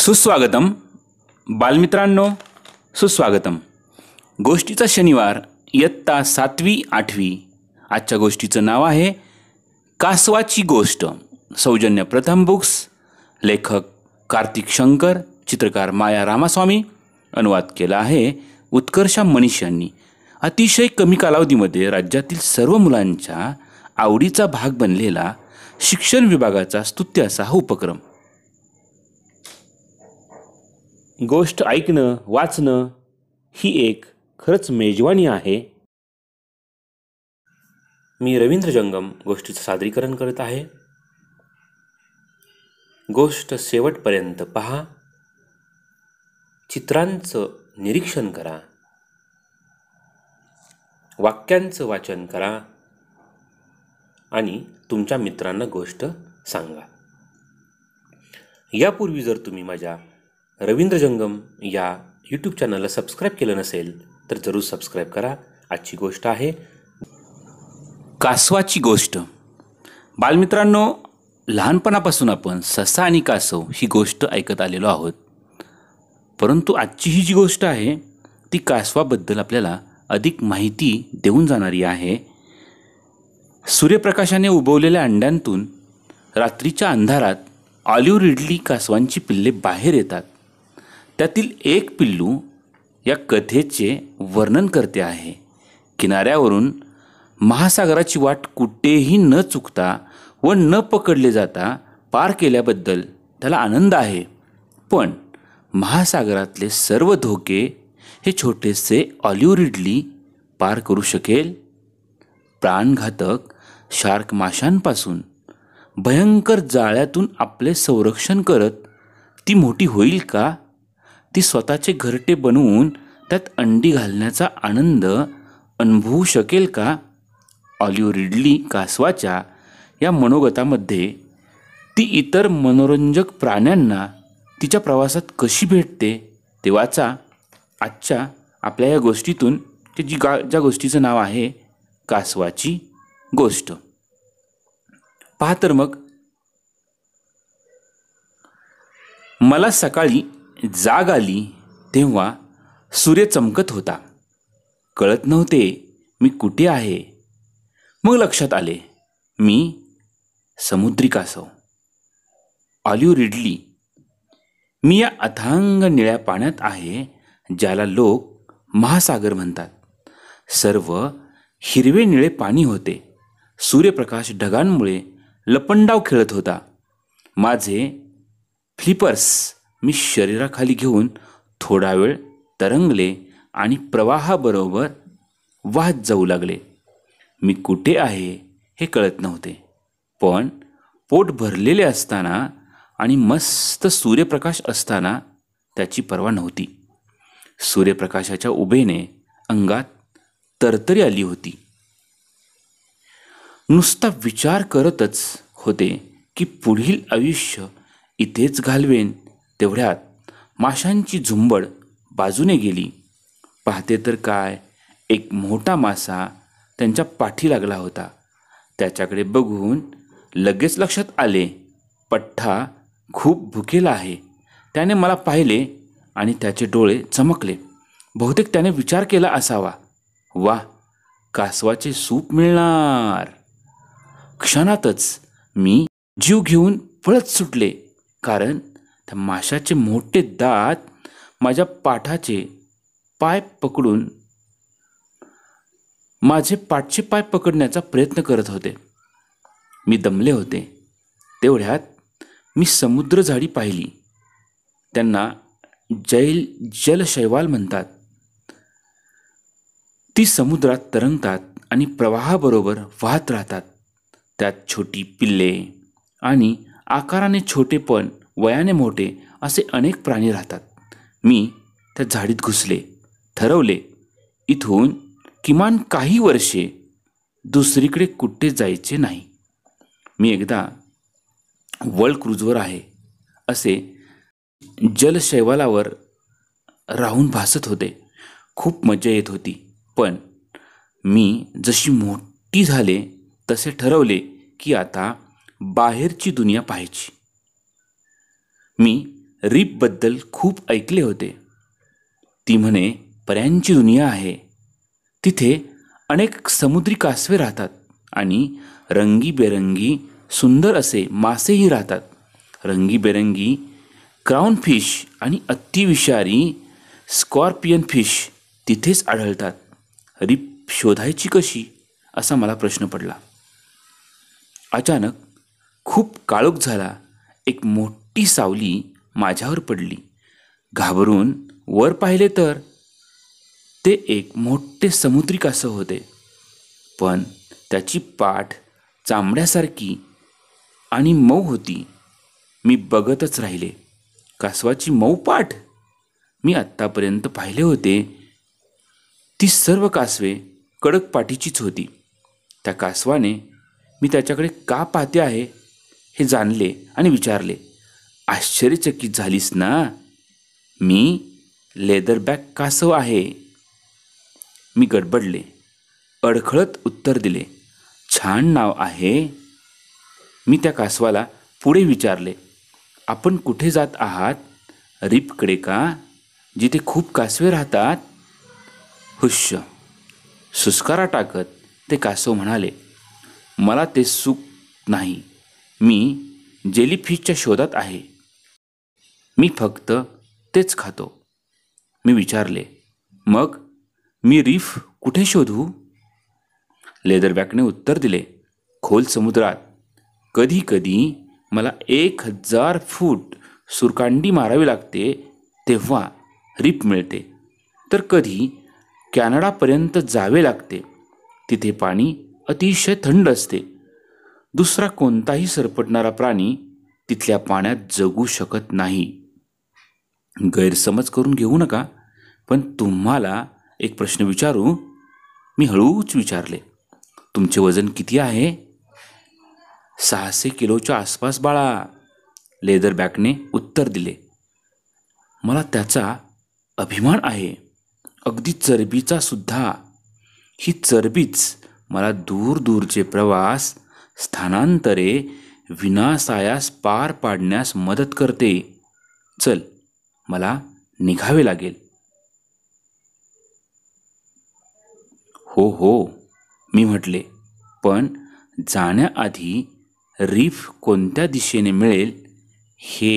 सुस्वागतम बालमित्रांनो सुस्वागतम गोष्टीचा शनिवार इयत्ता सातवी आठवी आजच्या गोष्टीचं नाव आहे कासवाची गोष्ट सौजन्य प्रथम बुक्स लेखक कार्तिक शंकर चित्रकार माया रामास्वामी अनुवाद केला आहे उत्कर्षा मनीष यांनी अतिशय कमी कालावधीमध्ये राज्यातील सर्व मुलांच्या आवडीचा भाग बनलेला शिक्षण विभागाचा असा हा उपक्रम गोष्ट ऐकणं वाचणं ही एक खरंच मेजवानी आहे मी रवींद्र जंगम गोष्टीचं सादरीकरण करत आहे गोष्ट शेवटपर्यंत पहा चित्रांचं निरीक्षण करा वाक्यांचं वाचन करा आणि तुमच्या मित्रांना गोष्ट सांगा यापूर्वी जर तुम्ही माझ्या रवींद्र जंगम या यूट्यूब चॅनलला सबस्क्राईब केलं नसेल तर जरूर सबस्क्राईब करा आजची गोष्ट आहे कासवाची गोष्ट बालमित्रांनो लहानपणापासून आपण ससा आणि कासव ही गोष्ट ऐकत आलेलो आहोत परंतु आजची ही जी गोष्ट आहे ती कासवाबद्दल आपल्याला अधिक माहिती देऊन जाणारी आहे सूर्यप्रकाशाने उबवलेल्या अंड्यांतून रात्रीच्या अंधारात ऑलिव्ह रिडली कासवांची पिल्ले बाहेर येतात त्यातील एक पिल्लू या कथेचे वर्णन करते आहे किनाऱ्यावरून महासागराची वाट कुठेही न चुकता व न पकडले जाता पार केल्याबद्दल त्याला आनंद आहे पण महासागरातले सर्व धोके हे छोटेसे ऑलिव्ह रिडली पार करू शकेल प्राणघातक शार्क माशांपासून भयंकर जाळ्यातून आपले संरक्षण करत ती मोठी होईल का ती स्वतःचे घरटे बनवून त्यात अंडी घालण्याचा आनंद अनुभवू शकेल का ऑलिव्ह रिडली कासवाच्या या मनोगतामध्ये ती इतर मनोरंजक प्राण्यांना तिच्या प्रवासात कशी भेटते ते वाचा आजच्या आपल्या या गोष्टीतून ते जी गा ज्या गोष्टीचं नाव आहे कासवाची गोष्ट पहा तर मग मला सकाळी जाग आली तेव्हा सूर्य चमकत होता कळत नव्हते मी कुठे आहे मग लक्षात आले मी समुद्री कासव ऑलिव्ह रिडली मी या अथांग निळ्या पाण्यात आहे ज्याला लोक महासागर म्हणतात सर्व हिरवे निळे पाणी होते सूर्यप्रकाश ढगांमुळे लपंडाव खेळत होता माझे फ्लिपर्स मी शरीराखाली घेऊन थोडा वेळ तरंगले आणि प्रवाहाबरोबर वाहत जाऊ लागले मी कुठे आहे हे कळत नव्हते पण पोट भरलेले असताना आणि मस्त सूर्यप्रकाश असताना त्याची पर्वा नव्हती सूर्यप्रकाशाच्या उभेने अंगात तरतरी आली होती नुसता विचार करतच होते की पुढील आयुष्य इथेच घालवेन तेवढ्यात माशांची झुंबड बाजूने गेली पाहते तर काय एक मोठा मासा त्यांच्या पाठी लागला होता त्याच्याकडे बघून लगेच लक्षात आले पठ्ठा खूप भुकेला आहे त्याने मला पाहिले आणि त्याचे डोळे चमकले बहुतेक त्याने विचार केला असावा वा कासवाचे सूप मिळणार क्षणातच मी जीव घेऊन पळत सुटले कारण त्या माशाचे मोठे दात माझ्या पाठाचे पाय पकडून माझे पाठचे पाय पकडण्याचा प्रयत्न करत होते मी दमले होते तेवढ्यात मी समुद्र झाडी पाहिली त्यांना जैल जलशैवाल म्हणतात ती समुद्रात तरंगतात आणि प्रवाहाबरोबर वाहत राहतात त्यात छोटी पिल्ले आणि आकाराने छोटे पण वयाने मोठे असे अनेक प्राणी राहतात मी त्या झाडीत घुसले ठरवले इथून किमान काही वर्षे दुसरीकडे कुठे जायचे नाही मी एकदा वर्ल्ड क्रूजवर आहे असे जलशैवालावर राहून भासत होते खूप मजा येत होती पण मी जशी मोठी झाले तसे ठरवले की आता बाहेरची दुनिया पाहायची मी रीपबद्दल खूप ऐकले होते ती म्हणे पर्यांची दुनिया आहे तिथे अनेक समुद्री कासवे राहतात आणि रंगीबेरंगी सुंदर असे मासेही राहतात रंगीबेरंगी क्राऊन फिश आणि अतिविषारी स्कॉर्पियन फिश तिथेच आढळतात रिप शोधायची कशी असा मला प्रश्न पडला अचानक खूप काळोख झाला एक मोठ ती सावली माझ्यावर पडली घाबरून वर पाहिले तर ते एक मोठे समुद्री कासव होते पण त्याची पाठ चांबड्यासारखी आणि मऊ होती मी बघतच राहिले कासवाची मऊ पाठ मी आत्तापर्यंत पाहिले होते ती सर्व कासवे कडक पाठीचीच होती त्या कासवाने मी त्याच्याकडे का पाहते आहे हे जाणले आणि विचारले आश्चर्यचकित झालीस ना मी लेदर बॅग कासव आहे मी गडबडले अडखळत उत्तर दिले छान नाव आहे मी त्या कासवाला पुढे विचारले आपण कुठे जात आहात रिपकडे का जिथे खूप कासवे राहतात हुश्य सुस्कारा टाकत ते कासव म्हणाले मला ते सुख नाही मी जेलीफिशच्या शोधात आहे मी फक्त तेच खातो मी विचारले मग मी रीफ कुठे शोधू लेदरबॅकने उत्तर दिले खोल समुद्रात कधी कधी मला एक हजार फूट सुरकांडी मारावी लागते तेव्हा रीप मिळते तर कधी कॅनडापर्यंत जावे लागते तिथे पाणी अतिशय थंड असते दुसरा कोणताही सरपटणारा प्राणी तिथल्या पाण्यात जगू शकत नाही गैरसमज करून घेऊ नका पण तुम्हाला एक प्रश्न विचारू मी हळूच विचारले तुमचे वजन किती आहे सहाशे किलोच्या आसपास बाळा लेदर बॅगने उत्तर दिले मला त्याचा अभिमान आहे अगदी चरबीचा सुद्धा ही चरबीच मला दूर दूरचे प्रवास स्थानांतरे विनासायास पार पाडण्यास मदत करते चल मला निघावे लागेल हो हो मी म्हटले पण जाण्याआधी रीफ कोणत्या दिशेने मिळेल हे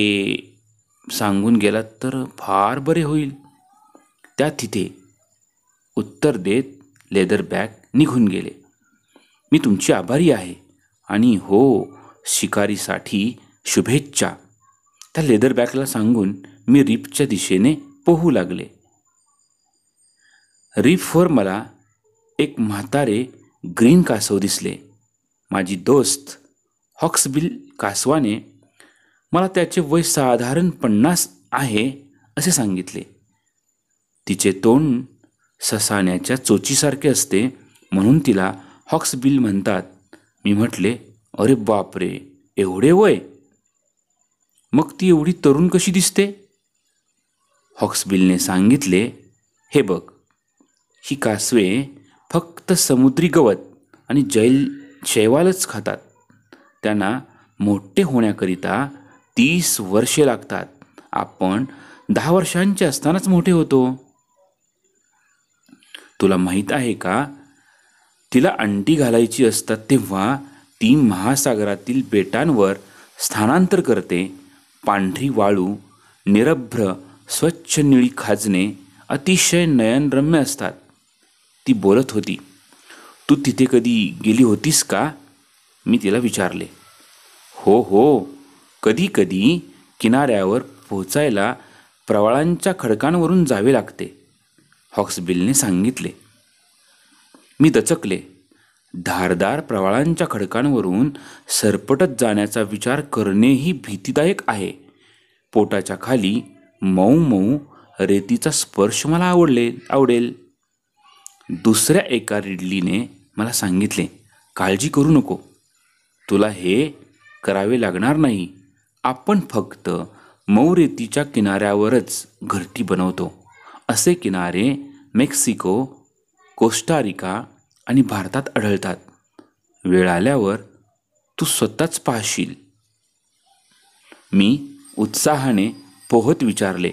सांगून गेलात तर फार बरे होईल त्या तिथे उत्तर देत लेदर बॅग निघून गेले मी तुमची आभारी आहे आणि हो शिकारीसाठी शुभेच्छा त्या लेदर बॅगला सांगून मी रिफच्या दिशेने पोहू लागले रिफवर मला एक म्हातारे ग्रीन कासव दिसले माझी दोस्त हॉक्सबिल कासवाने मला त्याचे वय साधारण पन्नास आहे असे सांगितले तिचे तोंड ससाण्याच्या चोचीसारखे असते म्हणून तिला हॉक्सबिल म्हणतात मी म्हटले अरे बापरे एवढे वय मग ती एवढी तरुण कशी दिसते हॉक्सबिलने सांगितले हे बघ ही कासवे फक्त समुद्री गवत आणि जैल शैवालच खातात त्यांना मोठे होण्याकरिता तीस वर्षे लागतात आपण दहा वर्षांचे असतानाच मोठे होतो तुला माहीत आहे का तिला अंडी घालायची असतात तेव्हा ती महासागरातील बेटांवर स्थानांतर करते पांढरी वाळू निरभ्र स्वच्छ निळी खाजणे अतिशय नयनरम्य असतात ती बोलत होती तू तिथे कधी गेली होतीस का मी तिला विचारले हो हो कधी कधी किनाऱ्यावर पोहोचायला प्रवाळांच्या खडकांवरून जावे लागते हॉक्सबिलने सांगितले मी दचकले धारदार प्रवाळांच्या खडकांवरून सरपटत जाण्याचा विचार करणेही भीतीदायक आहे पोटाच्या खाली मऊ मऊ रेतीचा स्पर्श मला आवडले आवडेल दुसऱ्या एका रिडलीने मला सांगितले काळजी करू नको तुला हे करावे लागणार नाही आपण फक्त मऊ रेतीच्या किनाऱ्यावरच घरटी बनवतो असे किनारे मेक्सिको कोस्टारिका आणि भारतात आढळतात वेळ आल्यावर तू स्वतःच पाहशील मी उत्साहाने पोहत विचारले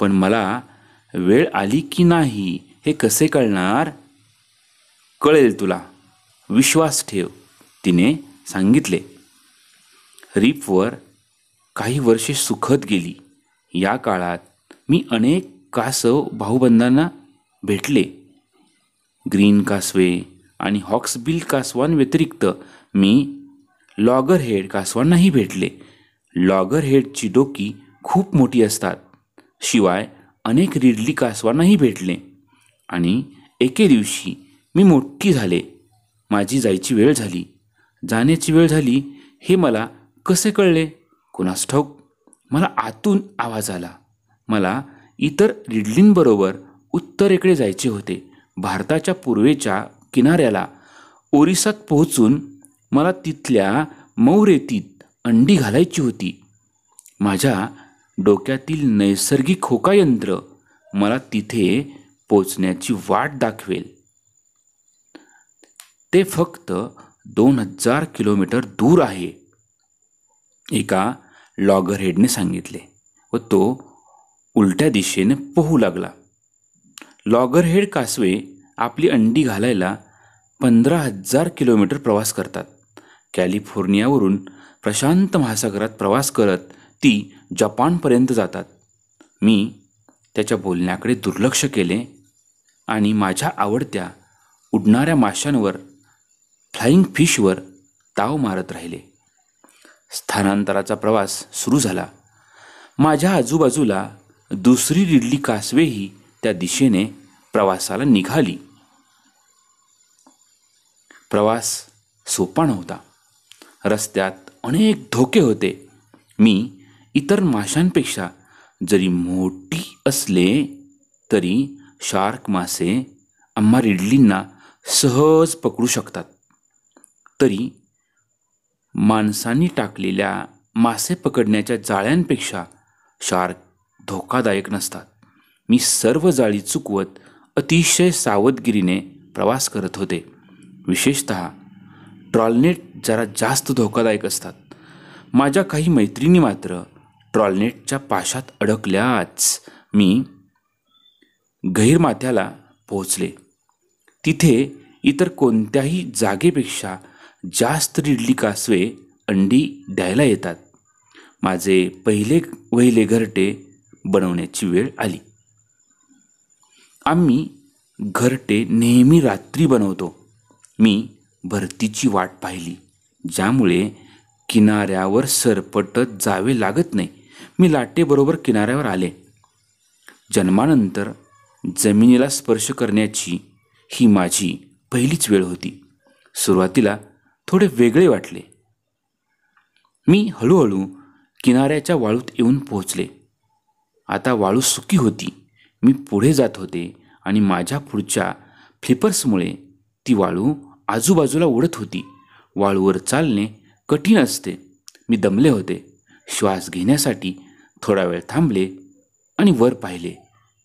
पण मला वेळ आली की नाही हे कसे कळणार कळेल तुला विश्वास ठेव तिने सांगितले रिपवर काही वर्षे सुखत गेली या काळात मी अनेक कासव भाऊबंधांना भेटले ग्रीन कासवे आणि हॉक्सबिल कासवांव्यतिरिक्त मी लॉगरहेड कासवांनाही भेटले लॉगरहेडची डोकी खूप मोठी असतात शिवाय अनेक रिडली कासवांनाही भेटले आणि एके दिवशी मी मोठी झाले माझी जायची वेळ झाली जाण्याची वेळ झाली हे मला कसे कळले कुणास ठाऊक मला आतून आवाज आला मला इतर रिडलींबरोबर उत्तरेकडे जायचे होते भारताच्या पूर्वेच्या किनाऱ्याला ओरिसात पोहोचून मला तिथल्या मौरेतीत अंडी घालायची होती माझ्या डोक्यातील नैसर्गिक खोकायंत्र मला तिथे पोचण्याची वाट दाखवेल ते फक्त दोन हजार किलोमीटर दूर आहे एका लॉगरहेडने सांगितले व तो उलट्या दिशेने पोहू लागला लॉगरहेड कासवे आपली अंडी घालायला पंधरा हजार किलोमीटर प्रवास करतात कॅलिफोर्नियावरून प्रशांत महासागरात प्रवास करत ती जपानपर्यंत जातात मी त्याच्या बोलण्याकडे दुर्लक्ष केले आणि माझ्या आवडत्या उडणाऱ्या माशांवर फ्लाईंग फिशवर ताव मारत राहिले स्थानांतराचा प्रवास सुरू झाला माझ्या आजूबाजूला दुसरी रिडली कासवेही त्या दिशेने प्रवासाला निघाली प्रवास सोपा नव्हता रस्त्यात अनेक धोके होते मी इतर माशांपेक्षा जरी मोठी असले तरी शार्क मासे आम्हा रिडलींना सहज पकडू शकतात तरी माणसांनी टाकलेल्या मासे पकडण्याच्या जाळ्यांपेक्षा शार्क धोकादायक नसतात मी सर्व जाळी चुकवत अतिशय सावधगिरीने प्रवास करत होते विशेषत ट्रॉलनेट जरा जास्त धोकादायक असतात माझ्या काही मैत्रिणी मात्र ट्रॉलनेटच्या पाशात अडकल्याच मी गैरमाथ्याला पोहोचले तिथे इतर कोणत्याही जागेपेक्षा जास्त रिडली कासवे अंडी द्यायला येतात माझे पहिले वहिले घरटे बनवण्याची वेळ आली आम्ही घरटे नेहमी रात्री बनवतो मी भरतीची वाट पाहिली ज्यामुळे किनाऱ्यावर सरपटत जावे लागत नाही मी लाटेबरोबर किनाऱ्यावर आले जन्मानंतर जमिनीला स्पर्श करण्याची ही माझी पहिलीच वेळ होती सुरुवातीला थोडे वेगळे वाटले मी हळूहळू किनाऱ्याच्या वाळूत येऊन पोहोचले आता वाळू सुकी होती मी पुढे जात होते आणि माझ्या पुढच्या फ्लिपर्समुळे ती वाळू आजूबाजूला उडत होती वाळूवर चालणे कठीण असते मी दमले होते श्वास घेण्यासाठी थोडा वेळ थांबले आणि वर पाहिले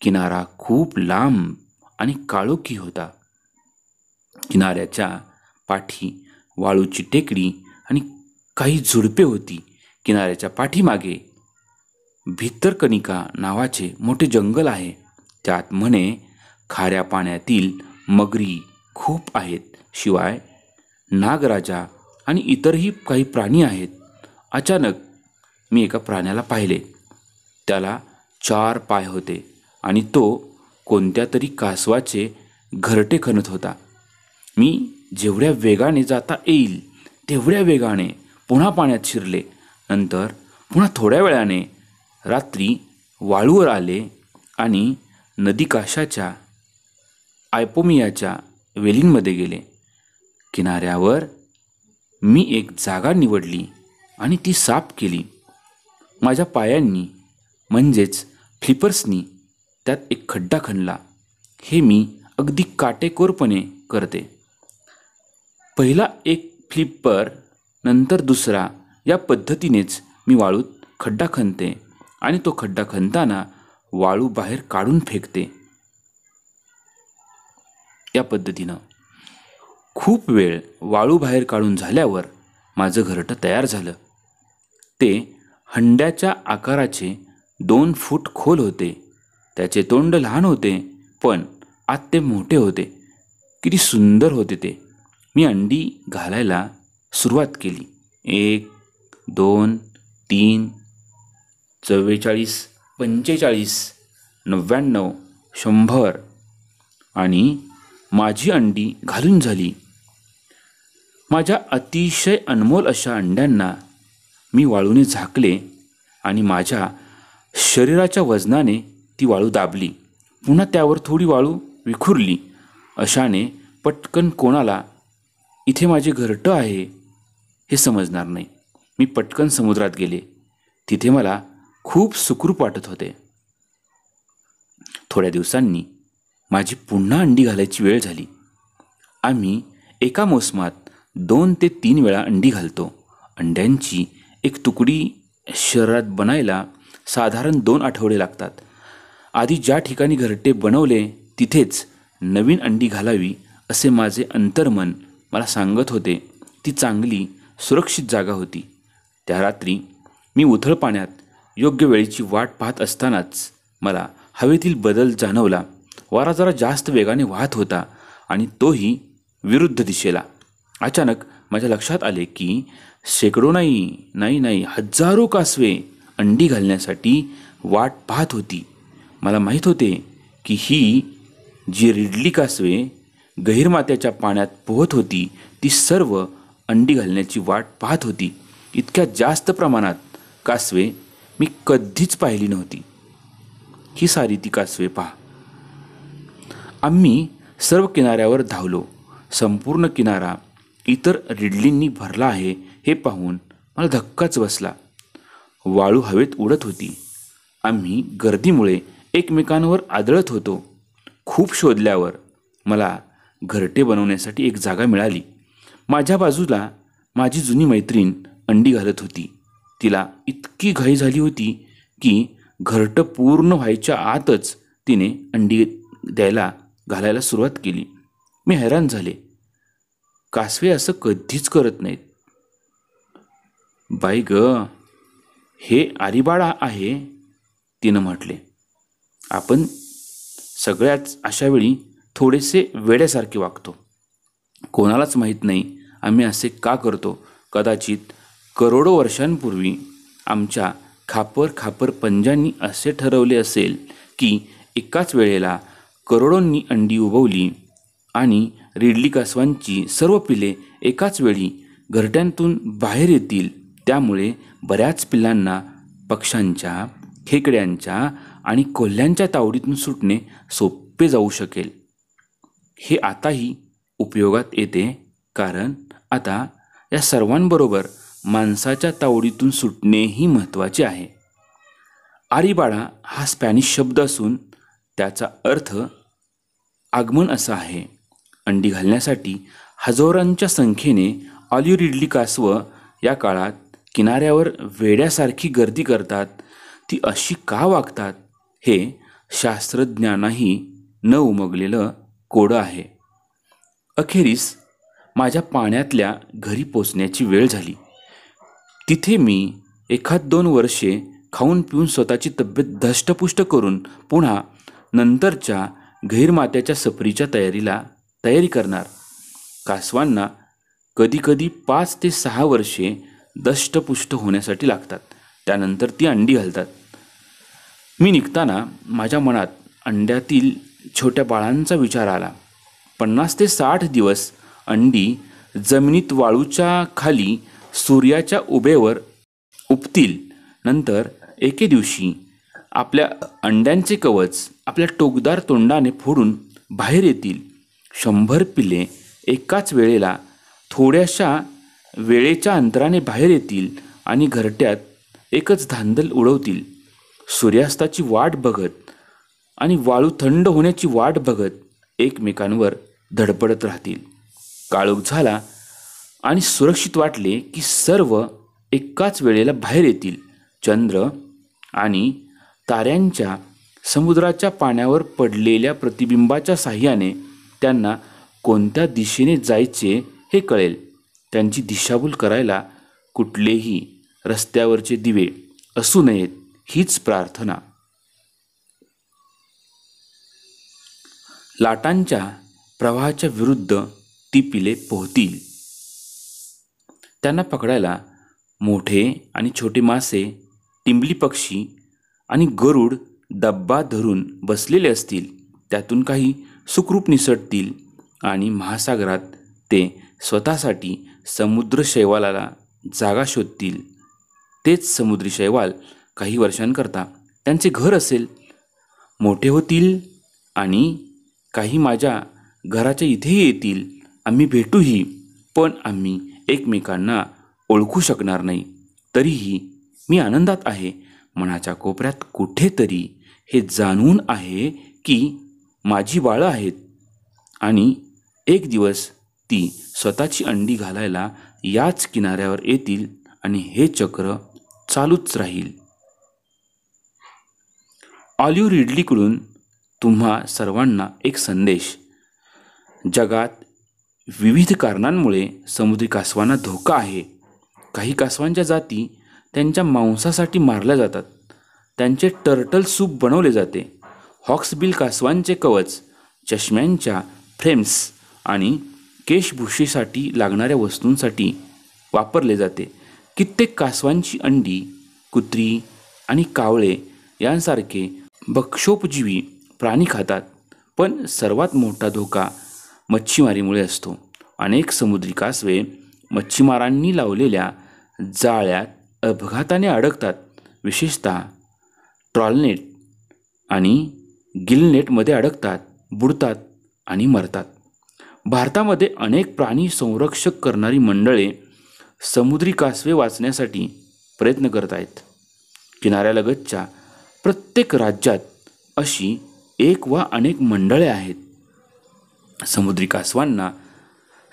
किनारा खूप लांब आणि काळोखी होता किनाऱ्याच्या पाठी वाळूची टेकडी आणि काही झुडपे होती किनाऱ्याच्या पाठीमागे भित्तरकनिका नावाचे मोठे जंगल आहे त्यात म्हणे खाऱ्या पाण्यातील मगरी खूप आहेत शिवाय नागराजा आणि इतरही काही प्राणी आहेत अचानक मी एका प्राण्याला पाहिले त्याला चार पाय होते आणि तो कोणत्या तरी कासवाचे घरटे खणत होता मी जेवढ्या वेगाने जाता येईल तेवढ्या वेगाने पुन्हा पाण्यात शिरले नंतर पुन्हा थोड्या वेळाने रात्री वाळूवर आले आणि नदीकाशाच्या आयपोमियाच्या वेलींमध्ये गेले किनाऱ्यावर मी एक जागा निवडली आणि ती साफ केली माझ्या पायांनी म्हणजेच फ्लिपर्सनी त्यात एक खड्डा खणला हे मी अगदी काटेकोरपणे करते पहिला एक फ्लिपर नंतर दुसरा या पद्धतीनेच मी वाळूत खड्डा खणते आणि तो खड्डा खणताना वाळू बाहेर काढून फेकते या पद्धतीनं खूप वेळ वाळू बाहेर काढून झाल्यावर माझं घरटं तयार झालं ते हंड्याच्या आकाराचे दोन फूट खोल होते त्याचे तोंड लहान होते पण आत ते मोठे होते किती सुंदर होते ते मी अंडी घालायला सुरुवात केली एक दोन तीन चव्वेचाळीस पंचेचाळीस नव्याण्णव शंभर आणि माझी अंडी घालून झाली माझ्या अतिशय अनमोल अशा अंड्यांना मी वाळूने झाकले आणि माझ्या शरीराच्या वजनाने ती वाळू दाबली पुन्हा त्यावर थोडी वाळू विखुरली अशाने पटकन कोणाला इथे माझे घरटं आहे हे समजणार नाही मी पटकन समुद्रात गेले तिथे मला खूप सुखरूप वाटत होते थोड्या दिवसांनी माझी पुन्हा अंडी घालायची वेळ झाली आम्ही एका मोसमात दोन ते तीन वेळा अंडी घालतो अंड्यांची एक तुकडी शरीरात बनायला साधारण दोन आठवडे लागतात आधी ज्या ठिकाणी घरटे बनवले तिथेच नवीन अंडी घालावी असे माझे अंतर्मन मला सांगत होते ती चांगली सुरक्षित जागा होती त्या रात्री मी उथळ पाण्यात योग्य वेळेची वाट पाहत असतानाच मला हवेतील बदल जाणवला वारा जरा जास्त वेगाने वाहत होता आणि तोही विरुद्ध दिशेला अचानक माझ्या लक्षात आले की शेकडो नाही नाही नाही हजारो कासवे अंडी घालण्यासाठी वाट पाहत होती मला माहीत होते की ही जी रिडली कासवे गहिरमात्याच्या पाण्यात पोहत होती ती सर्व अंडी घालण्याची वाट पाहत होती इतक्या जास्त प्रमाणात कासवे मी कधीच पाहिली नव्हती ही सारी ती कासवे पहा आम्ही सर्व किनाऱ्यावर धावलो संपूर्ण किनारा इतर रिडलींनी भरला आहे हे पाहून मला धक्काच बसला वाळू हवेत उडत होती आम्ही गर्दीमुळे एकमेकांवर आदळत होतो खूप शोधल्यावर मला घरटे बनवण्यासाठी एक जागा मिळाली माझ्या बाजूला माझी जुनी मैत्रीण अंडी घालत होती तिला इतकी घाई झाली होती की घरटं पूर्ण व्हायच्या आतच तिने अंडी द्यायला घालायला सुरुवात केली मी हैराण झाले कासवे असं कधीच करत नाहीत बाई ग हे आरिबाळा आहे तिनं म्हटले आपण सगळ्याच अशावेळी थोडेसे वेड्यासारखे वागतो कोणालाच माहीत नाही आम्ही असे का करतो कदाचित करोडो वर्षांपूर्वी आमच्या खापर खापर पंजांनी असे ठरवले असेल की एकाच वेळेला करोडोंनी अंडी उबवली आणि रिडली कासवांची सर्व पिले एकाच वेळी घरट्यांतून बाहेर येतील त्यामुळे बऱ्याच पिल्लांना पक्ष्यांच्या खेकड्यांच्या आणि कोल्ह्यांच्या तावडीतून सुटणे सोपे जाऊ शकेल हे आताही उपयोगात येते कारण आता या सर्वांबरोबर माणसाच्या तावडीतून सुटणेही महत्त्वाचे आहे आरीबाळा हा स्पॅनिश शब्द असून त्याचा अर्थ आगमन असा आहे अंडी घालण्यासाठी हजारांच्या संख्येने ऑलिव्ह रिडली कासव या काळात किनाऱ्यावर वेड्यासारखी गर्दी करतात ती अशी का वागतात हे शास्त्रज्ञांनाही न उमगलेलं कोडं आहे अखेरीस माझ्या पाण्यातल्या घरी पोचण्याची वेळ झाली तिथे मी एखाद दोन वर्षे खाऊन पिऊन स्वतःची तब्येत धष्टपुष्ट करून पुन्हा नंतरच्या गैरमात्याच्या सफरीच्या तयारीला तयारी करणार कासवांना कधीकधी पाच ते सहा वर्षे दष्टपुष्ट होण्यासाठी लागतात त्यानंतर ती अंडी घालतात मी निघताना माझ्या मनात अंड्यातील छोट्या बाळांचा विचार आला पन्नास ते साठ दिवस अंडी जमिनीत वाळूच्या खाली सूर्याच्या उभेवर उपतील नंतर एके दिवशी आपल्या अंड्यांचे कवच आपल्या टोकदार तोंडाने फोडून बाहेर येतील शंभर पिल्ले एकाच वेळेला थोड्याशा वेळेच्या अंतराने बाहेर येतील आणि घरट्यात एकच धांदल उडवतील सूर्यास्ताची वाट बघत आणि वाळू थंड होण्याची वाट बघत एकमेकांवर धडपडत राहतील काळोख झाला आणि सुरक्षित वाटले की सर्व एकाच वेळेला बाहेर येतील चंद्र आणि ताऱ्यांच्या समुद्राच्या पाण्यावर पडलेल्या प्रतिबिंबाच्या साह्याने त्यांना कोणत्या दिशेने जायचे हे कळेल त्यांची दिशाभूल करायला कुठलेही रस्त्यावरचे दिवे असू नयेत हीच प्रार्थना लाटांच्या प्रवाहाच्या विरुद्ध ती पिले पोहतील त्यांना पकडायला मोठे आणि छोटे मासे टिंबली पक्षी आणि गरुड डब्बा धरून बसलेले असतील त्यातून काही सुखरूप निसटतील आणि महासागरात ते स्वतःसाठी समुद्र शैवालाला जागा शोधतील तेच समुद्री शैवाल काही वर्षांकरता त्यांचे घर असेल मोठे होतील आणि काही माझ्या घराच्या इथे येतील आम्ही भेटूही पण आम्ही एकमेकांना ओळखू शकणार नाही तरीही मी आनंदात आहे मनाच्या कोपऱ्यात कुठेतरी हे जाणून आहे की माझी बाळं आहेत आणि एक दिवस ती स्वतःची अंडी घालायला याच किनाऱ्यावर येतील आणि हे चक्र चालूच राहील ऑलिव्ह रिडलीकडून तुम्हा सर्वांना एक संदेश जगात विविध कारणांमुळे समुद्री कासवांना धोका आहे काही कासवांच्या जाती त्यांच्या मांसासाठी मारल्या जातात त्यांचे टर्टल सूप बनवले जाते हॉक्सबिल कासवांचे कवच चष्म्यांच्या फ्रेम्स आणि केशभूषेसाठी लागणाऱ्या वस्तूंसाठी वापरले जाते कित्येक कासवांची अंडी कुत्री आणि कावळे यांसारखे बक्षोपजीवी प्राणी खातात पण सर्वात मोठा धोका मच्छीमारीमुळे असतो अनेक समुद्री कासवे मच्छीमारांनी लावलेल्या जाळ्यात अपघाताने अडकतात विशेषतः ट्रॉलनेट आणि गिलनेटमध्ये अडकतात बुडतात आणि मरतात भारतामध्ये अनेक प्राणी संरक्षक करणारी मंडळे समुद्री कासवे वाचण्यासाठी प्रयत्न करत आहेत किनाऱ्यालगतच्या प्रत्येक राज्यात अशी एक वा अनेक मंडळे आहेत समुद्री कासवांना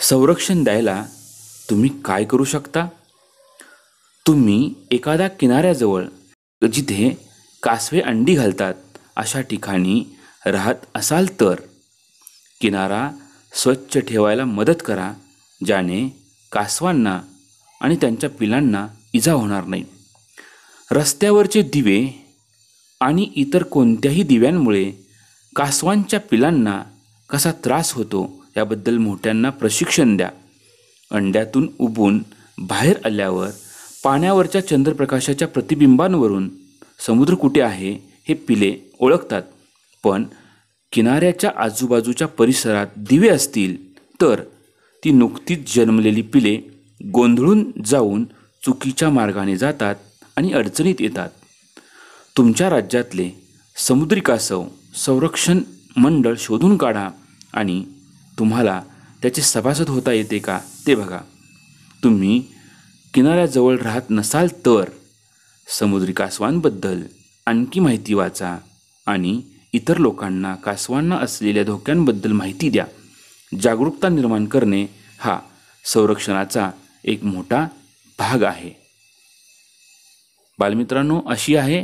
संरक्षण द्यायला तुम्ही काय करू शकता तुम्ही एखाद्या किनाऱ्याजवळ जिथे कासवे अंडी घालतात अशा ठिकाणी राहत असाल तर किनारा स्वच्छ ठेवायला मदत करा ज्याने कासवांना आणि त्यांच्या पिलांना इजा होणार नाही रस्त्यावरचे दिवे आणि इतर कोणत्याही दिव्यांमुळे कासवांच्या पिलांना कसा त्रास होतो याबद्दल मोठ्यांना प्रशिक्षण द्या अंड्यातून उबून बाहेर आल्यावर पाण्यावरच्या चंद्रप्रकाशाच्या प्रतिबिंबांवरून समुद्र कुठे आहे हे पिले ओळखतात पण किनाऱ्याच्या आजूबाजूच्या परिसरात दिवे असतील तर ती नुकतीच जन्मलेली पिले गोंधळून जाऊन चुकीच्या मार्गाने जातात आणि अडचणीत येतात तुमच्या राज्यातले समुद्री कासव संरक्षण मंडळ शोधून काढा आणि तुम्हाला त्याचे सभासद होता येते का ते बघा तुम्ही किनाऱ्याजवळ राहत नसाल तर समुद्री कासवांबद्दल आणखी माहिती वाचा आणि इतर लोकांना कासवांना असलेल्या धोक्यांबद्दल माहिती द्या जागरूकता निर्माण करणे हा संरक्षणाचा एक मोठा भाग आहे बालमित्रांनो अशी आहे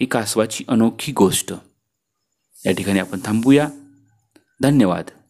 ही कासवाची अनोखी गोष्ट या ठिकाणी आपण थांबूया धन्यवाद